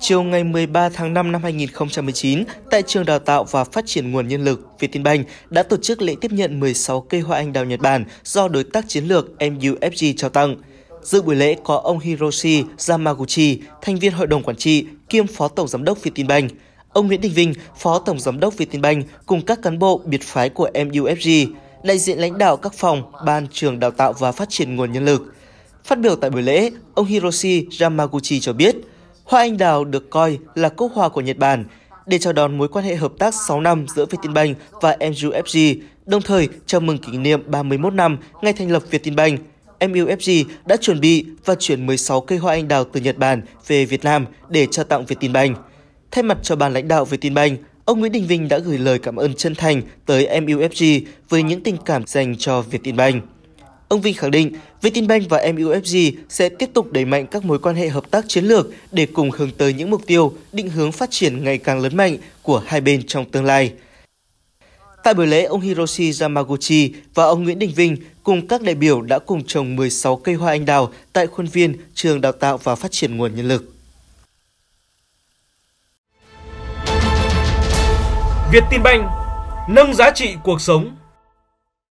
Chiều ngày 13 tháng 5 năm 2019, tại trường đào tạo và phát triển nguồn nhân lực Vietinbank đã tổ chức lễ tiếp nhận 16 cây hoa anh đào Nhật Bản do đối tác chiến lược MUFG trao tặng. Dự buổi lễ có ông Hiroshi Yamaguchi, thành viên hội đồng quản trị kiêm phó tổng giám đốc Vietinbank, ông Nguyễn Đình Vinh, phó tổng giám đốc Vietinbank cùng các cán bộ biệt phái của MUFG, đại diện lãnh đạo các phòng, ban trường đào tạo và phát triển nguồn nhân lực. Phát biểu tại buổi lễ, ông Hiroshi Yamaguchi cho biết – Hoa Anh Đào được coi là cốc hoa của Nhật Bản để chào đón mối quan hệ hợp tác 6 năm giữa Vietinbank và MUFG, đồng thời chào mừng kỷ niệm 31 năm ngày thành lập Vietinbank. MUFG đã chuẩn bị và chuyển 16 cây hoa anh đào từ Nhật Bản về Việt Nam để trao tặng Vietinbank. Thay mặt cho ban lãnh đạo Vietinbank, ông Nguyễn Đình Vinh đã gửi lời cảm ơn chân thành tới MUFG với những tình cảm dành cho Vietinbank. Ông Vinh khẳng định Vietinbank và MUFG sẽ tiếp tục đẩy mạnh các mối quan hệ hợp tác chiến lược để cùng hướng tới những mục tiêu, định hướng phát triển ngày càng lớn mạnh của hai bên trong tương lai. Tại buổi lễ, ông Hiroshi Yamaguchi và ông Nguyễn Đình Vinh cùng các đại biểu đã cùng trồng 16 cây hoa anh đào tại khuôn viên Trường Đào tạo và Phát triển Nguồn Nhân lực. Việt Tin Banh, nâng giá trị cuộc sống